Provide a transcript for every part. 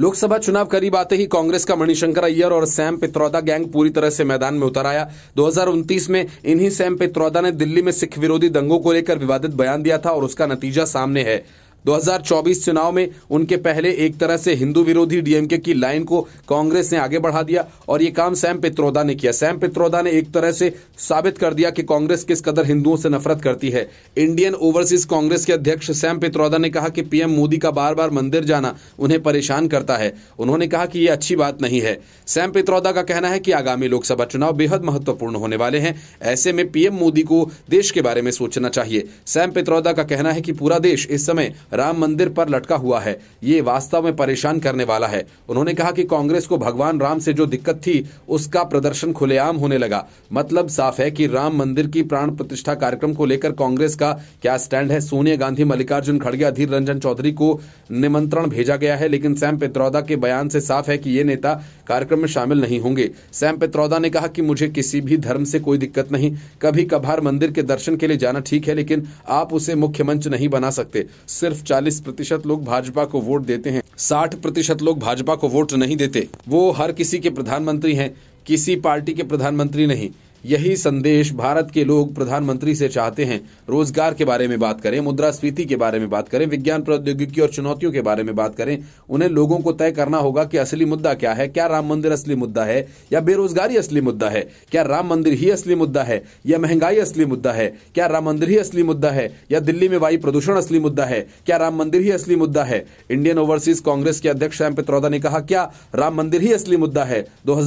लोकसभा चुनाव करीब आते ही कांग्रेस का मणिशंकर अय्यर और सैम पित्रौदा गैंग पूरी तरह से मैदान में उतर आया दो में इन्हीं सैम पित्रौदा ने दिल्ली में सिख विरोधी दंगों को लेकर विवादित बयान दिया था और उसका नतीजा सामने है 2024 चुनाव में उनके पहले एक तरह से हिंदू विरोधी डीएमके की लाइन को कांग्रेस ने आगे बढ़ा दिया और ये काम सैम पित्रोदा ने किया सैम पित्रोदा ने एक तरह से साबित कर दिया कि कांग्रेस किस कदर हिंदुओं से नफरत करती है इंडियन ओवरसीज कांग्रेस के अध्यक्ष सैम पित्रोदा ने कहा कि पीएम मोदी का बार बार मंदिर जाना उन्हें परेशान करता है उन्होंने कहा कि यह अच्छी बात नहीं है सैम पित्रोदा का कहना है कि आगामी लोकसभा चुनाव बेहद महत्वपूर्ण होने वाले हैं ऐसे में पीएम मोदी को देश के बारे में सोचना चाहिए सैम पित्रोदा का कहना है कि पूरा देश इस समय राम मंदिर पर लटका हुआ है ये वास्तव में परेशान करने वाला है उन्होंने कहा कि कांग्रेस को भगवान राम से जो दिक्कत थी उसका प्रदर्शन खुलेआम होने लगा मतलब साफ है कि राम मंदिर की प्राण प्रतिष्ठा कार्यक्रम को लेकर कांग्रेस का क्या स्टैंड है सोनिया गांधी मल्लिकार्जुन खड़गे अधीर रंजन चौधरी को निमंत्रण भेजा गया है लेकिन सैम पित्रौदा के बयान से साफ है कि ये नेता कार्यक्रम में शामिल नहीं होंगे सैम पित्रौदा ने कहा कि मुझे किसी भी धर्म से कोई दिक्कत नहीं कभी कभार मंदिर के दर्शन के लिए जाना ठीक है लेकिन आप उसे मुख्य मंच नहीं बना सकते सिर्फ सिर्फ 40 प्रतिशत लोग भाजपा को वोट देते हैं 60 प्रतिशत लोग भाजपा को वोट नहीं देते वो हर किसी के प्रधानमंत्री हैं किसी पार्टी के प्रधानमंत्री नहीं यही संदेश भारत के लोग प्रधानमंत्री से चाहते हैं रोजगार के बारे में बात करें मुद्रा स्फीति के बारे में बात करें विज्ञान प्रौद्योगिकी और चुनौतियों के बारे में बात करें उन्हें लोगों को तय करना होगा कि असली मुद्दा क्या है क्या राम मंदिर असली मुद्दा है या बेरोजगारी असली मुद्दा है क्या राम मंदिर ही असली मुद्दा है या महंगाई असली मुद्दा है क्या राम मंदिर ही असली मुद्दा है या दिल्ली में वायु प्रदूषण असली मुद्दा है क्या राम मंदिर ही असली मुद्दा है इंडियन ओवरसीज कांग्रेस के अध्यक्ष श्याम पित्रौदा ने कहा क्या राम मंदिर ही असली मुद्दा है दो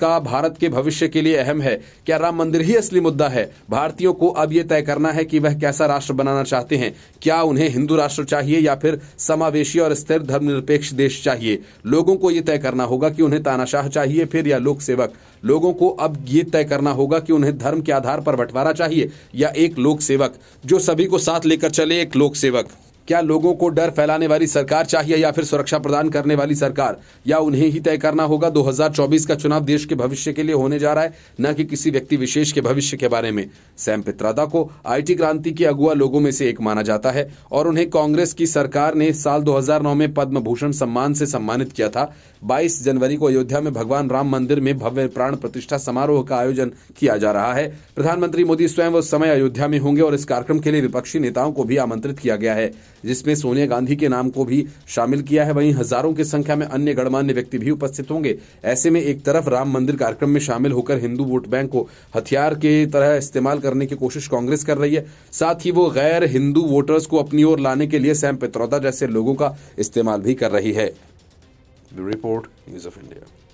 का भारत के भविष्य के लिए अहम है क्या राम मंदिर ही असली मुद्दा है भारतीयों को अब ये तय करना है कि वह कैसा राष्ट्र बनाना चाहते हैं क्या उन्हें हिंदू राष्ट्र चाहिए या फिर समावेशी और स्थिर धर्मनिरपेक्ष देश चाहिए लोगों को ये तय करना होगा कि उन्हें तानाशाह चाहिए फिर या लोक सेवक लोगों को अब ये तय करना होगा कि उन्हें धर्म के आधार पर बंटवारा चाहिए या एक लोक सेवक जो सभी को साथ लेकर चले एक लोक सेवक क्या लोगों को डर फैलाने वाली सरकार चाहिए या फिर सुरक्षा प्रदान करने वाली सरकार या उन्हें ही तय करना होगा 2024 का चुनाव देश के भविष्य के लिए होने जा रहा है न कि किसी व्यक्ति विशेष के भविष्य के बारे में सैम पित्रादा को आईटी क्रांति के अगुआ लोगों में से एक माना जाता है और उन्हें कांग्रेस की सरकार ने साल दो में पद्म भूषण सम्मान से सम्मानित किया था बाईस जनवरी को अयोध्या में भगवान राम मंदिर में भव्य प्राण प्रतिष्ठा समारोह का आयोजन किया जा रहा है प्रधानमंत्री मोदी स्वयं उस समय अयोध्या में होंगे और इस कार्यक्रम के लिए विपक्षी नेताओं को भी आमंत्रित किया गया है जिसमें सोनिया गांधी के नाम को भी शामिल किया है वहीं हजारों की संख्या में अन्य गणमान्य व्यक्ति भी उपस्थित होंगे ऐसे में एक तरफ राम मंदिर कार्यक्रम में शामिल होकर हिंदू वोट बैंक को हथियार के तरह इस्तेमाल करने की कोशिश कांग्रेस कर रही है साथ ही वो गैर हिंदू वोटर्स को अपनी ओर लाने के लिए सैम पित्रौदा जैसे लोगों का इस्तेमाल भी कर रही है रिपोर्ट न्यूज ऑफ इंडिया